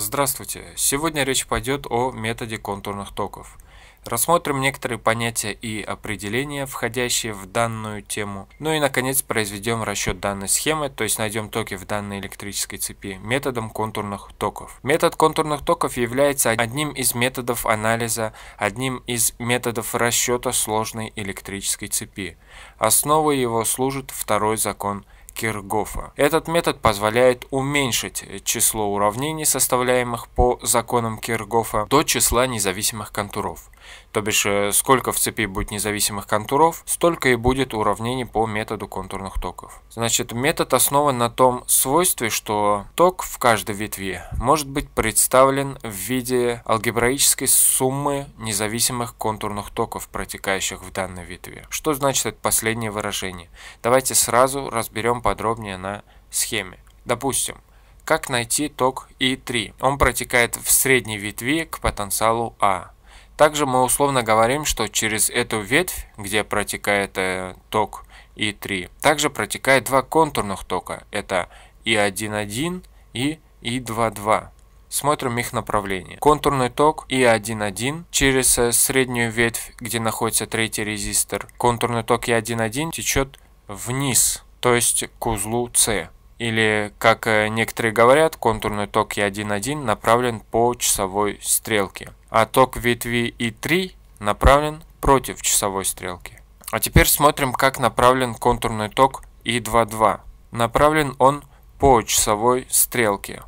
Здравствуйте! Сегодня речь пойдет о методе контурных токов. Рассмотрим некоторые понятия и определения, входящие в данную тему. Ну и, наконец, произведем расчет данной схемы, то есть найдем токи в данной электрической цепи методом контурных токов. Метод контурных токов является одним из методов анализа, одним из методов расчета сложной электрической цепи. Основой его служит второй закон Эйнштейна Киргофа. Этот метод позволяет уменьшить число уравнений, составляемых по законам Киргофа, до числа независимых контуров. То бишь, э, сколько в цепи будет независимых контуров, столько и будет уравнений по методу контурных токов. Значит, метод основан на том свойстве, что ток в каждой ветви может быть представлен в виде алгебраической суммы независимых контурных токов, протекающих в данной ветви. Что значит это последнее выражение? Давайте сразу разберем подробнее на схеме. Допустим, как найти ток И3? Он протекает в средней ветви к потенциалу А. Также мы условно говорим, что через эту ветвь, где протекает э, ток И3, также протекает два контурных тока. Это И1,1 и И2,2. Смотрим их направление. Контурный ток И1,1 через э, среднюю ветвь, где находится третий резистор. Контурный ток И1,1 течет вниз, то есть к узлу С. Или, как э, некоторые говорят, контурный ток E1.1 направлен по часовой стрелке а ток ветви И3 направлен против часовой стрелки. А теперь смотрим, как направлен контурный ток И22. Направлен он по часовой стрелке.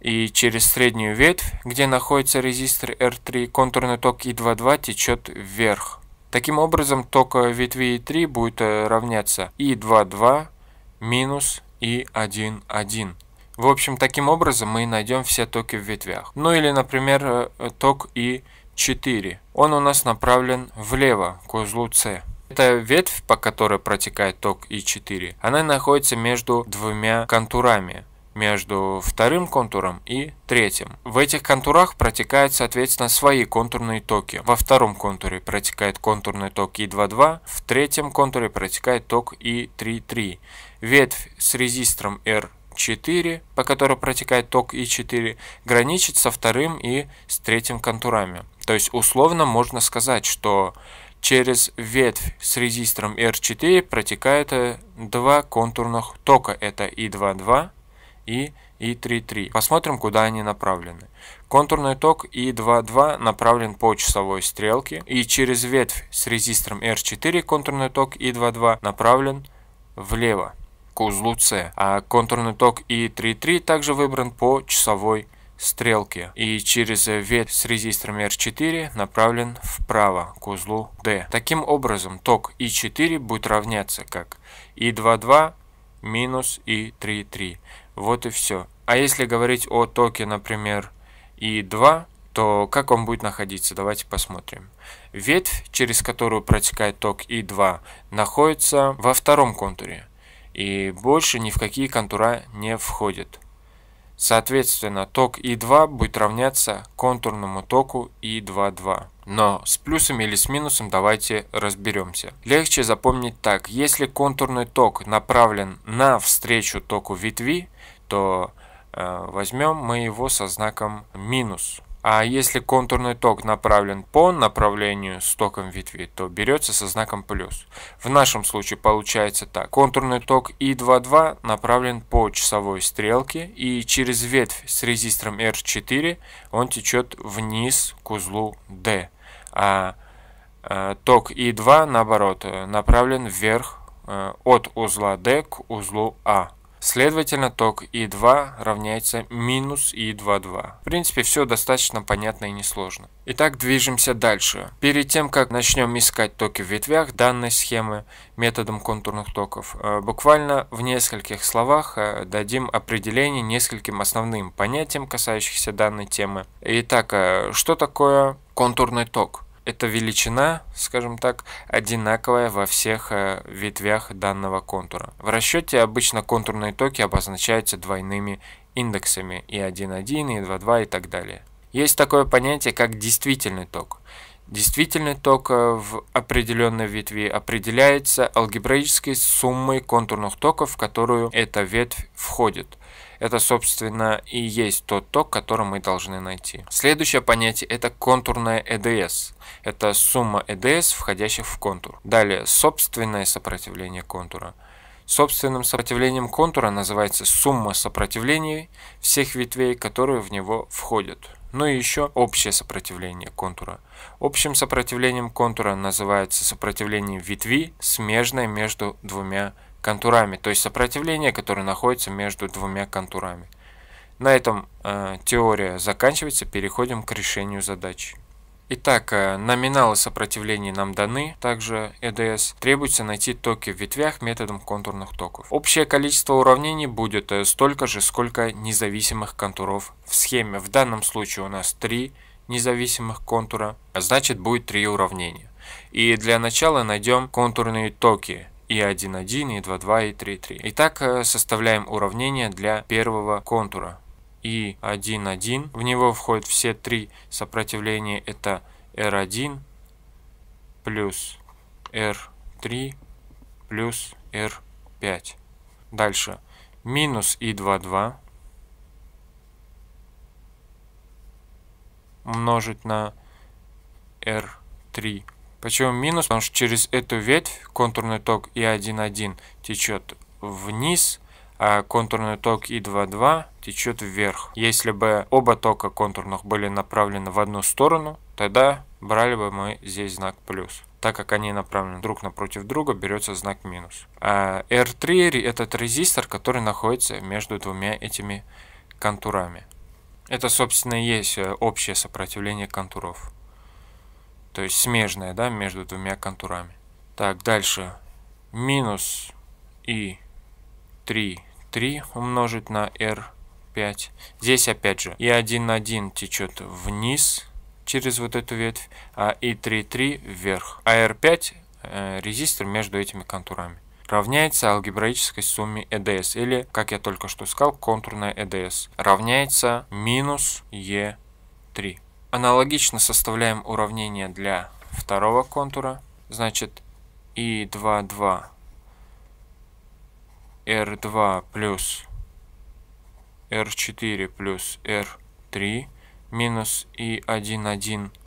И через среднюю ветвь, где находится резистор R3, контурный ток И22 течет вверх. Таким образом, ток ветви И3 будет равняться И22 минус И11. В общем, таким образом мы найдем все токи в ветвях. Ну или, например, э, ток И4. Он у нас направлен влево к узлу С. Эта ветвь, по которой протекает ток И4, она находится между двумя контурами между вторым контуром и третьим. В этих контурах протекают, соответственно, свои контурные токи. Во втором контуре протекает контурный ток И2,2, в третьем контуре протекает ток И3,3. Ветвь с резистором R 4, по которой протекает ток И4, граничит со вторым и с третьим контурами. То есть условно можно сказать, что через ветвь с резистором R4 протекает э, два контурных тока. Это И2,2 и И3,3. Посмотрим, куда они направлены. Контурный ток И2,2 направлен по часовой стрелке. И через ветвь с резистором R4 контурный ток И2,2 направлен влево к узлу С, а контурный ток И3,3 также выбран по часовой стрелке и через ветвь с резисторами R4 направлен вправо к узлу D. Таким образом, ток И4 будет равняться как И22 минус И33. Вот и все. А если говорить о токе, например, И2, то как он будет находиться? Давайте посмотрим. Ветвь, через которую протекает ток И2, находится во втором контуре и больше ни в какие контура не входит. Соответственно, ток И2 будет равняться контурному току И22. Но с плюсом или с минусом давайте разберемся. Легче запомнить так. Если контурный ток направлен на встречу току ветви, то э, возьмем мы его со знаком минус. А если контурный ток направлен по направлению с током ветви, то берется со знаком плюс. В нашем случае получается так. Контурный ток И22 направлен по часовой стрелке и через ветвь с резистором R4 он течет вниз к узлу D. А э, ток И2 наоборот э, направлен вверх э, от узла D к узлу А. Следовательно, ток И2 равняется минус И22. В принципе, все достаточно понятно и несложно. Итак, движемся дальше. Перед тем, как начнем искать токи в ветвях данной схемы методом контурных токов, э, буквально в нескольких словах э, дадим определение нескольким основным понятиям, касающихся данной темы. Итак, э, что такое контурный ток? эта величина, скажем так, одинаковая во всех э, ветвях данного контура. В расчете обычно контурные токи обозначаются двойными индексами и 1.1, и 2.2 и так далее. Есть такое понятие, как действительный ток. Действительный ток э, в определенной ветви определяется алгебраической суммой контурных токов, в которую эта ветвь входит. Это, собственно, и есть тот ток, который мы должны найти. Следующее понятие – это контурная ЭДС. Это сумма ЭДС, входящих в контур. Далее, собственное сопротивление контура. Собственным сопротивлением контура называется сумма сопротивлений всех ветвей, которые в него входят. Ну и еще общее сопротивление контура. Общим сопротивлением контура называется сопротивление ветви, смежное между двумя ветвями контурами, то есть сопротивление, которое находится между двумя контурами. На этом э, теория заканчивается, переходим к решению задачи. Итак, э, номиналы сопротивлений нам даны, также ЭДС. Требуется найти токи в ветвях методом контурных токов. Общее количество уравнений будет э, столько же, сколько независимых контуров в схеме. В данном случае у нас три независимых контура, а значит будет три уравнения. И для начала найдем контурные токи и 1,1, и 2,2, и 3,3. Итак, э, составляем уравнение для первого контура. И 1,1, в него входят все три сопротивления, это R1 плюс R3 плюс R5. Дальше, минус и 2,2 умножить на R3 Почему минус? Потому что через эту ветвь контурный ток И1,1 течет вниз, а контурный ток И2,2 течет вверх. Если бы оба тока контурных были направлены в одну сторону, тогда брали бы мы здесь знак плюс. Так как они направлены друг напротив друга, берется знак минус. А R3 это резистор, который находится между двумя этими контурами. Это, собственно, и есть э, общее сопротивление контуров. То есть смежная, да, между двумя контурами. Так, дальше. Минус и 3, 3 умножить на R5. Здесь опять же и 1, 1 течет вниз через вот эту ветвь, а и 3, 3 вверх. А R5 э, резистор между этими контурами равняется алгебраической сумме EDS, или, как я только что сказал, контурная EDS, равняется минус E3. Аналогично составляем уравнение для второго контура. Значит, И22 R2 плюс R4 плюс R3 минус И11